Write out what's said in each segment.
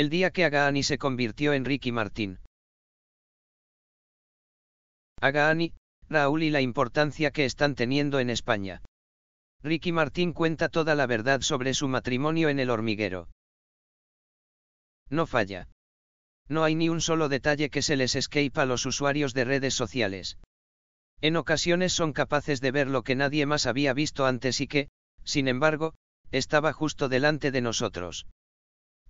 El día que Agani se convirtió en Ricky Martín. Agaani, Raúl y la importancia que están teniendo en España. Ricky Martín cuenta toda la verdad sobre su matrimonio en el hormiguero. No falla. No hay ni un solo detalle que se les escape a los usuarios de redes sociales. En ocasiones son capaces de ver lo que nadie más había visto antes y que, sin embargo, estaba justo delante de nosotros.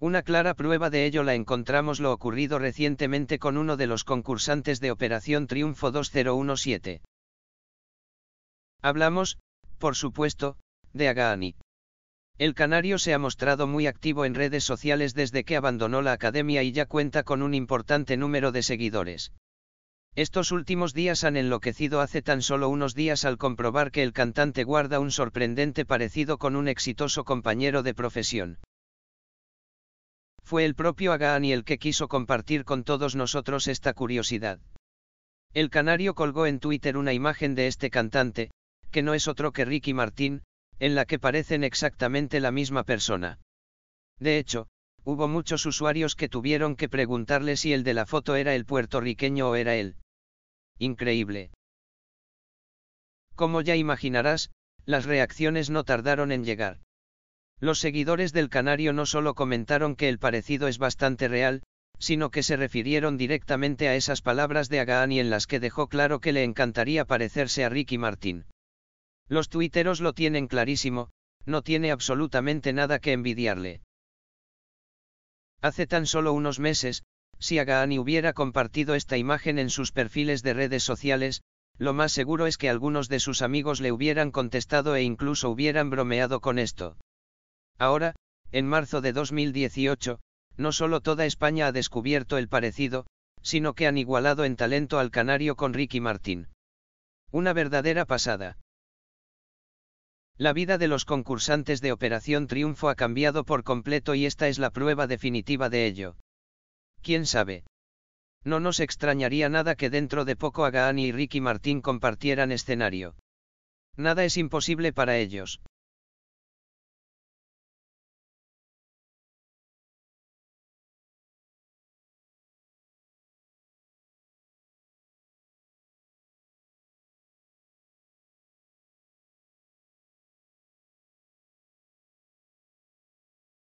Una clara prueba de ello la encontramos lo ocurrido recientemente con uno de los concursantes de Operación Triunfo 2017. Hablamos, por supuesto, de Agani. El canario se ha mostrado muy activo en redes sociales desde que abandonó la academia y ya cuenta con un importante número de seguidores. Estos últimos días han enloquecido hace tan solo unos días al comprobar que el cantante guarda un sorprendente parecido con un exitoso compañero de profesión. Fue el propio Agaani el que quiso compartir con todos nosotros esta curiosidad. El canario colgó en Twitter una imagen de este cantante, que no es otro que Ricky Martín, en la que parecen exactamente la misma persona. De hecho, hubo muchos usuarios que tuvieron que preguntarle si el de la foto era el puertorriqueño o era él. Increíble. Como ya imaginarás, las reacciones no tardaron en llegar. Los seguidores del canario no solo comentaron que el parecido es bastante real, sino que se refirieron directamente a esas palabras de Agaani en las que dejó claro que le encantaría parecerse a Ricky Martin. Los tuiteros lo tienen clarísimo, no tiene absolutamente nada que envidiarle. Hace tan solo unos meses, si Agaani hubiera compartido esta imagen en sus perfiles de redes sociales, lo más seguro es que algunos de sus amigos le hubieran contestado e incluso hubieran bromeado con esto. Ahora, en marzo de 2018, no solo toda España ha descubierto el parecido, sino que han igualado en talento al canario con Ricky Martín. Una verdadera pasada. La vida de los concursantes de Operación Triunfo ha cambiado por completo y esta es la prueba definitiva de ello. ¿Quién sabe? No nos extrañaría nada que dentro de poco Agaani y Ricky Martín compartieran escenario. Nada es imposible para ellos.